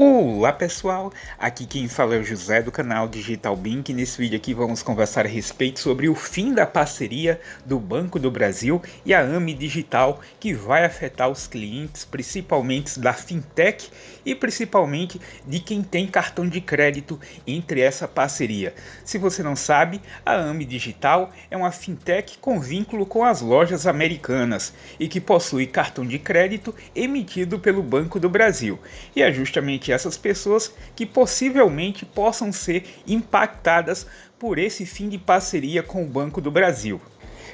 Olá pessoal, aqui quem fala é o José do canal Digital Bank. Nesse vídeo aqui vamos conversar a respeito sobre o fim da parceria do Banco do Brasil e a AME Digital que vai afetar os clientes, principalmente da fintech e principalmente de quem tem cartão de crédito entre essa parceria. Se você não sabe, a AME Digital é uma fintech com vínculo com as lojas americanas e que possui cartão de crédito emitido pelo Banco do Brasil. E é justamente essas pessoas que possivelmente possam ser impactadas por esse fim de parceria com o Banco do Brasil.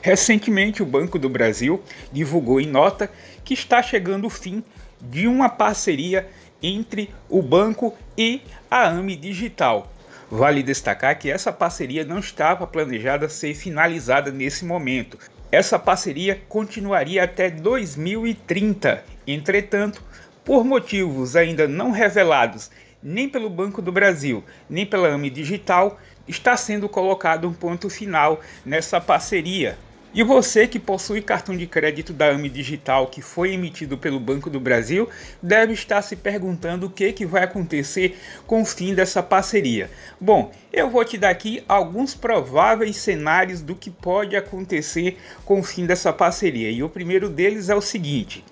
Recentemente, o Banco do Brasil divulgou em nota que está chegando o fim de uma parceria entre o banco e a AME Digital. Vale destacar que essa parceria não estava planejada ser finalizada nesse momento. Essa parceria continuaria até 2030. Entretanto, por motivos ainda não revelados nem pelo Banco do Brasil, nem pela AME Digital, está sendo colocado um ponto final nessa parceria. E você que possui cartão de crédito da AME Digital que foi emitido pelo Banco do Brasil deve estar se perguntando o que, que vai acontecer com o fim dessa parceria. Bom, eu vou te dar aqui alguns prováveis cenários do que pode acontecer com o fim dessa parceria. E o primeiro deles é o seguinte: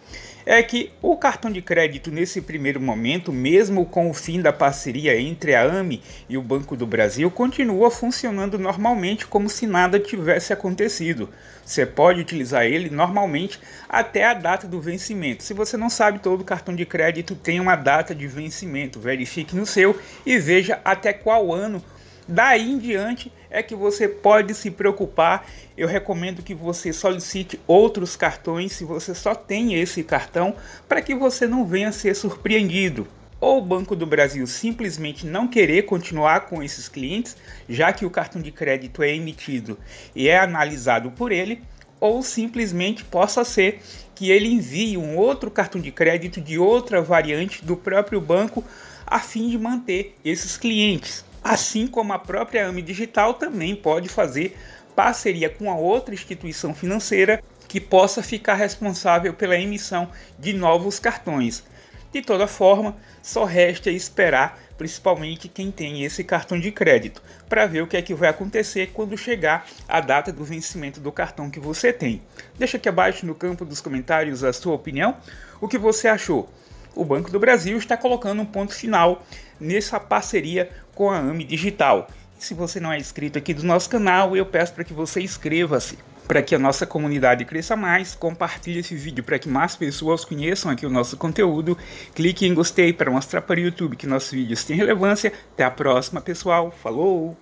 é que o cartão de crédito nesse primeiro momento, mesmo com o fim da parceria entre a AME e o Banco do Brasil, continua funcionando normalmente como se nada tivesse acontecido. Você pode utilizar ele normalmente até a data do vencimento. Se você não sabe, todo cartão de crédito tem uma data de vencimento. Verifique no seu e veja até qual ano daí em diante é que você pode se preocupar. Eu recomendo que você solicite outros cartões se você só tem esse cartão, para que você não venha ser surpreendido. Ou o Banco do Brasil simplesmente não querer continuar com esses clientes, já que o cartão de crédito é emitido e é analisado por ele, ou simplesmente possa ser que ele envie um outro cartão de crédito de outra variante do próprio banco a fim de manter esses clientes. Assim como a própria AME Digital também pode fazer parceria com a outra instituição financeira que possa ficar responsável pela emissão de novos cartões. De toda forma, só resta esperar, principalmente quem tem esse cartão de crédito, para ver o que é que vai acontecer quando chegar a data do vencimento do cartão que você tem. Deixa aqui abaixo no campo dos comentários a sua opinião, o que você achou o Banco do Brasil está colocando um ponto final nessa parceria com a AME Digital. Se você não é inscrito aqui do nosso canal, eu peço para que você inscreva-se para que a nossa comunidade cresça mais, compartilhe esse vídeo para que mais pessoas conheçam aqui o nosso conteúdo, clique em gostei para mostrar para o YouTube que nossos vídeos têm relevância. Até a próxima, pessoal. Falou!